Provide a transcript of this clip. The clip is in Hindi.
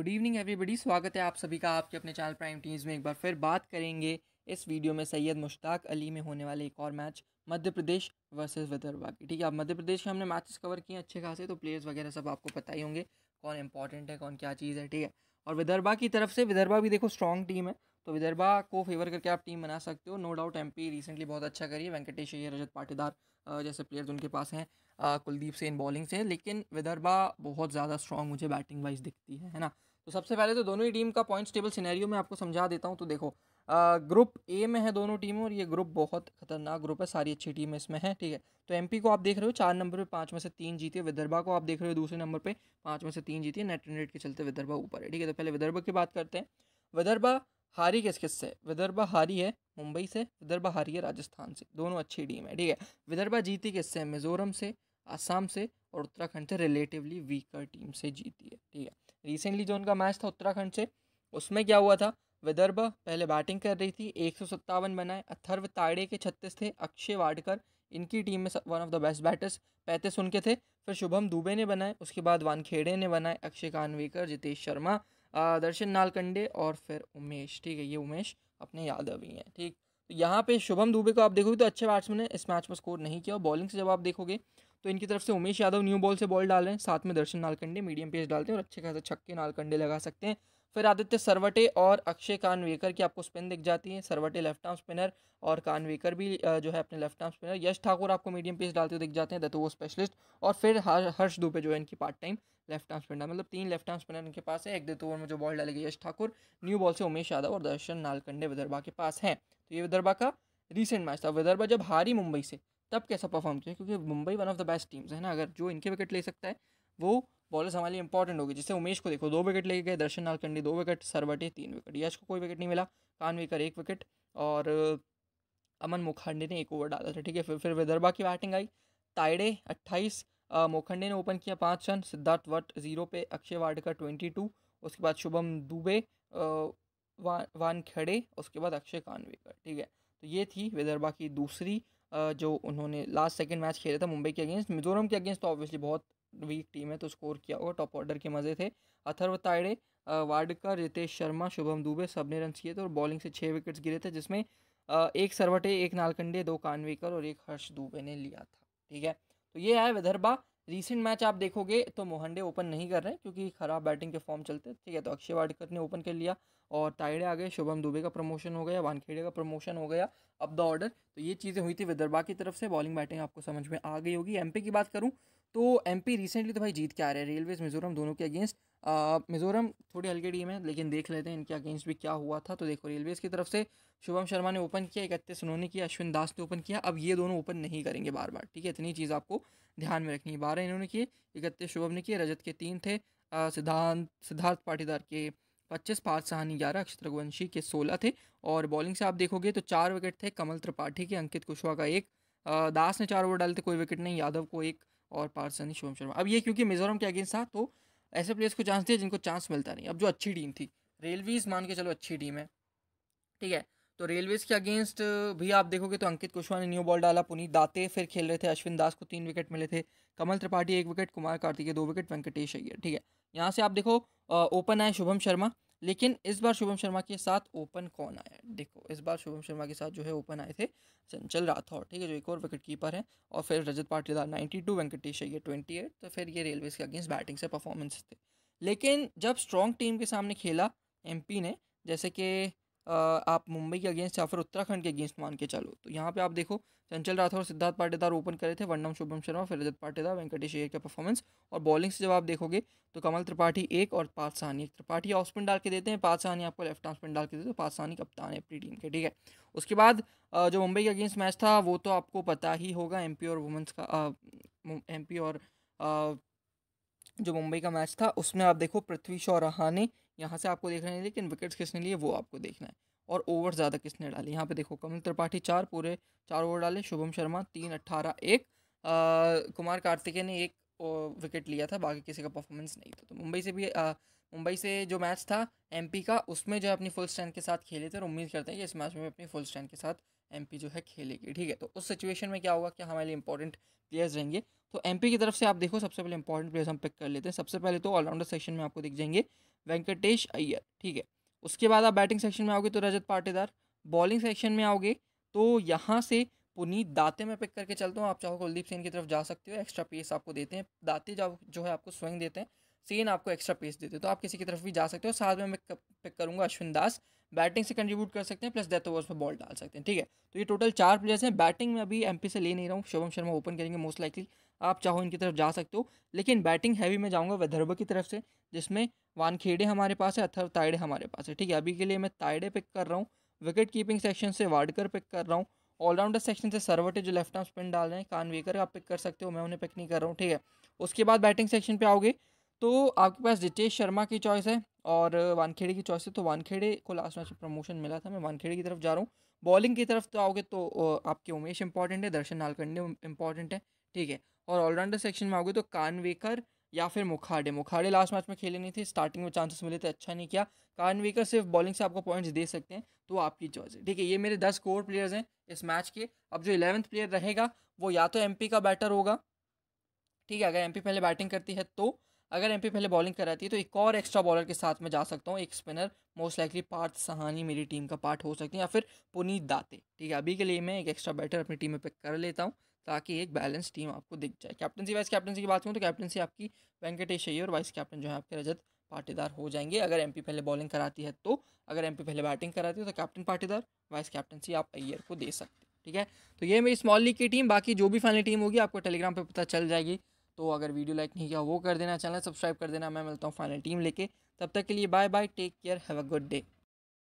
गुड इवनिंग एवरीबडी स्वागत है आप सभी का आपके अपने चैनल प्राइम टीम्स में एक बार फिर बात करेंगे इस वीडियो में सैयद मुश्ताक अली में होने वाले एक और मैच मध्य प्रदेश वर्सेस विदर्भा की ठीक है अब मध्य प्रदेश के हमने मैचेस कवर किए अच्छे खासे तो प्लेयर्स वगैरह सब आपको पता ही होंगे कौन इंपॉर्टेंट है कौन क्या चीज़ है ठीक है और विदर्भा की तरफ से विदर्भा भी देखो स्ट्रॉन्ग टीम है तो विदर्भा को फेवर करके आप टीम बना सकते हो नो डाउट एम रिसेंटली बहुत अच्छा करिए वेंकटेश रजत पाटीदार जैसे प्लेयर्स उनके पास हैं कुलदीप सेन बॉलिंग से लेकिन विदर्भा बहुत ज़्यादा स्ट्रॉन्ग मुझे बैटिंग वाइज दिखती है है ना तो सबसे पहले तो दोनों ही टीम का पॉइंट्स टेबल सिनेरियो में आपको समझा देता हूँ तो देखो आ, ग्रुप ए में है दोनों टीमें और ये ग्रुप बहुत खतरनाक ग्रुप है सारी अच्छी टीमें इसमें है ठीक है तो एमपी को आप देख रहे हो चार नंबर पे पाँच में से तीन जीते विदर्भा को आप देख रहे हो दूसरे नंबर पे पाँच में से तीन जीती है नेट रन रेट के चलते विदर्भा ऊपर है ठीक है तो पहले विदर्भा की बात करते हैं विदर्भा हारी किस किस से विदर्भा हारी है मुंबई से विदर्भा हारी है राजस्थान से दोनों अच्छी टीम है ठीक है विदर्भा जीती किससे मिजोरम से असम से और उत्तराखंड से रिलेटिवली वीकर टीम से जीती है ठीक है रिसेंटली जो उनका मैच था उत्तराखंड से उसमें क्या हुआ था विदर्भ पहले बैटिंग कर रही थी एक सौ बनाए अथर्व ताड़े के छत्तीस थे अक्षय वाडकर इनकी टीम में one of the best batters पैंतीस उनके थे फिर शुभम दुबे ने बनाए उसके बाद वानखेड़े ने बनाए अक्षय कानवेकर जितेश शर्मा दर्शन नालकंडे और फिर उमेश ठीक है ये उमेश अपने यादव ही हैं ठीक तो यहाँ पे शुभम दुबे को आप देखोगे तो अच्छे बैट्समैन है इस मैच में स्कोर नहीं किया और बॉलिंग से जब आप देखोगे तो इनकी तरफ से उमेश यादव न्यू बॉल से बॉल डाल रहे हैं साथ में दर्शन नालकंडे मीडियम पेस डालते हैं और अच्छे खासे छक्के नालकंडे लगा सकते हैं फिर आदित्य सरवटे और अक्षय कानवेकर की आपको स्पिन दिख जाती है सरवटे लेफ्ट आर्म स्पिनर और कानवेकर भी जो है अपने left arm spinner Yash Thakur आपको मीडियम पेस डालते हुए दिख जाते हैं दत्तो वो स्पेशलिस्ट और फिर हर्ष दुबे जो है इनकी part time left arm spinner मतलब तीन लेफ्ट आर्म स्पिनर इनके पास है एक दत्तो में जो बॉल डालेगी यश ठाकुर न्यू बॉल से उमेश यादव और दर्शन नालकंडे विदर्भा के पास हैं तो ये विदर्भा का रिसेंट मैच था विदर्भा जब हारी मुंबई से तब कैसा परफॉर्म किया क्योंकि Mumbai one of the best teams है ना अगर जो इनके विकेट ले सकता है वो बॉलर्स हमारे लिए इंपॉर्टेंट होगी जैसे उमेश को देखो दो विकेट लेके गए दर्शन नालकंडी दो विकेट सरवटे तीन विकेट यश को कोई विकेट नहीं मिला कानवेकर एक विकेट और अमन मुखंडे ने एक ओवर डाला था ठीक है फिर फिर विदर्भा की बैटिंग आई ताइडे अट्ठाईस मोखंडे ने ओपन किया पाँच रन सिद्धार्थ वट जीरो पे अक्षय वाडकर ट्वेंटी टू उसके बाद शुभम दुबे वान खड़े उसके बाद अक्षय कानवेकर ठीक है तो ये थी विदर्भा की दूसरी जो उन्होंने लास्ट सेकेंड मैच खेला था मुंबई के अगेंस्ट मिजोरम के अगेंस्ट तो ऑब्वियसली बहुत वीक टीम है तो स्कोर किया होगा टॉप ऑर्डर के मज़े थे अथर्व तायड़े वाडकर रितेश शर्मा शुभम दुबे सब ने रन किए थे और बॉलिंग से छः विकेट्स गिरे थे जिसमें एक सरवटे एक नालकंडे दो कानवेकर और एक हर्ष दुबे ने लिया था ठीक है तो ये है विदर्भा रिसेंट मैच आप देखोगे तो मोहंडे ओपन नहीं कर रहे क्योंकि खराब बैटिंग के फॉर्म चलते ठीक है तो अक्षय वाडकर ने ओपन कर लिया और ताइडे आ गए शुभम दुबे का प्रमोशन हो गया वानखेड़े का प्रमोशन हो गया अब द ऑर्डर तो ये चीज़ें हुई थी विदर्भा की तरफ से बॉलिंग बैटिंग आपको समझ में आ गई होगी एमपी की बात करूँ तो एमपी रिसेंटली तो भाई जीत के आ रहे हैं रेलवेज मिजोरम दोनों के अगेंस्ट मिजोरम थोड़ी हल्की टीम है लेकिन देख लेते हैं इनके अगेंस्ट भी क्या हुआ था तो देखो रेलवेज की तरफ से शुभम शर्मा ने ओपन किया इकतीस उन्होंने किया अश्विन दास ने ओपन किया अब ये दोनों ओपन नहीं करेंगे बार बार ठीक है इतनी चीज़ आपको ध्यान में रखनी है बारह इन्होंने किए इकतीस शुभम ने किए रजत के तीन थे सिद्धांत सिद्धार्थ पाटीदार के पच्चीस पार्थ सहानी ग्यारह अक्षत रघुवंशी के सोलह थे और बॉलिंग से आप देखोगे तो चार विकेट थे कमल त्रिपाठी के अंकित कुशवाहा का एक दास ने चार ओवर डाले थे कोई विकेट नहीं यादव को एक और पार्थ सहनी शुभम शर्मा अब ये क्योंकि मिजोरम के अगेंस्ट था तो ऐसे प्लेयर्स को चांस दिए जिनको चांस मिलता नहीं अब जो अच्छी टीम थी रेलवेज मान के चलो अच्छी टीम है ठीक है तो रेलवेज के अगेंस्ट भी आप देखोगे तो अंकित कुशवाहा ने न्यू बॉल डाला पुनीत दाते फिर खेल रहे थे अश्विन दास को तीन विकेट मिले थे कमल त्रिपाठी एक विकेट कुमार के दो विकेट वेंकटेश अय्यर ठीक है यहाँ से आप देखो ओपन आए शुभम शर्मा लेकिन इस बार शुभम शर्मा के साथ ओपन कौन आया देखो इस बार शुभम शर्मा के साथ जो है ओपन आए थे चंचल राठौर ठीक है जो एक और विकेट कीपर है और फिर रजत पाटीदार नाइन्टी टू वेंकटेश ये ट्वेंटी एट तो फिर ये रेलवेज के अगेंस्ट बैटिंग से परफॉर्मेंस थे लेकिन जब स्ट्रॉन्ग टीम के सामने खेला एम ने जैसे कि आप मुंबई के अगेंस्ट या फिर उत्तराखंड के अगेंस्ट मान के चलो तो यहाँ पे आप देखो चंचल राठौर सिद्धार्थ पाटीदार ओपन करे थे वनडम शुभम शर्मा फिर रजत पाटीदार वेंकटेश अयर का परफॉर्मेंस और बॉलिंग से जब आप देखोगे तो कमल त्रिपाठी एक और पाँच सहानी एक त्रिपाठी ऑफ स्पिन डाल के देते हैं पाँच सहानी आपको लेफ्ट आर्म स्पिन डाल के देते हैं तो पाँच सहानी कप्तान है अपनी टीम के ठीक है उसके बाद जो मुंबई के अगेंस्ट मैच था वो तो आपको पता ही होगा एम और वुमेंस का एम और जो मुंबई का मैच था उसमें आप देखो पृथ्वी शॉ ने यहाँ से आपको देखना है लेकिन विकेट्स किसने लिए वो आपको देखना है और ओवर ज़्यादा किसने डाले यहाँ पे देखो कमल त्रिपाठी चार पूरे चार ओवर डाले शुभम शर्मा तीन अट्ठारह एक आ, कुमार कार्तिकेय ने एक विकेट लिया था बाकी किसी का परफॉर्मेंस नहीं था तो मुंबई से भी आ, मुंबई से जो मैच था एम का उसमें जो अपनी फुल स्टैंड के साथ खेले थे और उम्मीद करते हैं कि इस मैच में अपनी फुल स्टैंड के साथ एम जो है खेलेगी ठीक है तो उस सिचुएशन में क्या होगा कि हमारे लिए इंपॉर्टेंट प्लेयर्स रहेंगे तो एमपी की तरफ से आप देखो सबसे पहले इंपॉर्टेंट प्लेयर्स हम पिक कर लेते हैं सबसे पहले तो ऑलराउंडर सेक्शन में आपको दिख जाएंगे वेंकटेश अय्यर ठीक है उसके बाद आप बैटिंग सेक्शन में आओगे तो रजत पाटीदार बॉलिंग सेक्शन में आओगे तो यहाँ से पुनीत दाते में पिक करके चलता हूँ आप चाहो कुलदीप सेन की तरफ जा सकते हो एक्स्ट्रा पेस आपको देते हैं दाते जब जो है आपको स्विंग देते हैं सेन आपको एक्स्ट्रा पेस देते हैं तो आप किसी की तरफ भी जा सकते हो साथ में मैं पिक करूँगा अश्विन दास बैटिंग से कंट्रीब्यूट कर सकते हैं प्लस डेथ ओवर्स में बॉल डाल सकते हैं ठीक है तो ये टोटल चार प्लेयर्स हैं बैटिंग में अभी एम से ले नहीं रहा हूँ शुभम शर्मा ओपन करेंगे मोस्ट लाइकली आप चाहो इनकी तरफ जा सकते हो लेकिन बैटिंग हैवी में जाऊँगा विदर्भ की तरफ से जिसमें वानखेड़े हमारे पास है अथर्व ताइड़े हमारे पास है ठीक है अभी के लिए मैं ताइडे पिक कर रहा हूँ विकेट कीपिंग सेक्शन से वाडकर पिक कर रहा हूँ ऑलराउंडर सेक्शन से सरवटे जो लेफ्ट आर्म स्पिन डाल रहे हैं कानवेकर आप पिक कर सकते हो मैं उन्हें पिक नहीं कर रहा हूँ ठीक है उसके बाद बैटिंग सेक्शन पे आओगे तो आपके पास जितेश शर्मा की चॉइस है और वानखेड़े की चॉइस है तो वानखेड़े को लास्ट मैच प्रमोशन मिला था मैं वानखेड़े की तरफ जा रहा हूँ बॉलिंग की तरफ तो आओगे तो आपके उमेश इंपॉर्टेंट है दर्शन नालकंडे इंपॉर्टेंट है ठीक है और ऑलराउंडर सेक्शन में आओगे तो कानवेकर या फिर मुखाड़े मुखाड़े लास्ट मैच में खेले नहीं थे स्टार्टिंग में चांसेस मिले थे तो अच्छा नहीं किया कानवेकर सिर्फ बॉलिंग से आपको पॉइंट्स दे सकते हैं तो आपकी चॉइस है ठीक है ये मेरे दस कोर प्लेयर्स हैं इस मैच के अब जो इलेवंथ प्लेयर रहेगा वो या तो एम का बैटर होगा ठीक है अगर एम पहले बैटिंग करती है तो अगर एमपी पहले बॉलिंग कराती है तो एक और एक्स्ट्रा बॉलर के साथ में जा सकता हूँ एक spinner most likely Parth Sahani मेरी टीम का पार्ट हो सकती है या फिर पुनीत दाते ठीक है अभी के लिए मैं एक एक्स्ट्रा बैटर अपनी टीम में पिक कर लेता हूँ ताकि एक बैलेंस टीम आपको दिख जाए कैप्टनसी वाइस कैप्टनसी की बात करूँ तो कैप्टनसी आपकी वेंकटेश अय्यर और वाइस कैप्टन जो है आपके रजत पाटीदार हो जाएंगे अगर एमपी पहले बॉलिंग कराती है तो अगर एमपी पहले बैटिंग कराती है तो कैप्टन पाटीदार वाइस कैप्टनसी आप अय्यर को दे सकते ठीक है तो ये मेरी स्मॉल लीग की टीम बाकी जो भी फाइनल टीम होगी आपको टेलीग्राम पर पता चल जाएगी तो अगर वीडियो लाइक नहीं किया वो कर देना चैनल सब्सक्राइब कर देना मैं मिलता हूँ फाइनल टीम लेके तब तक के लिए bye bye take care have a good day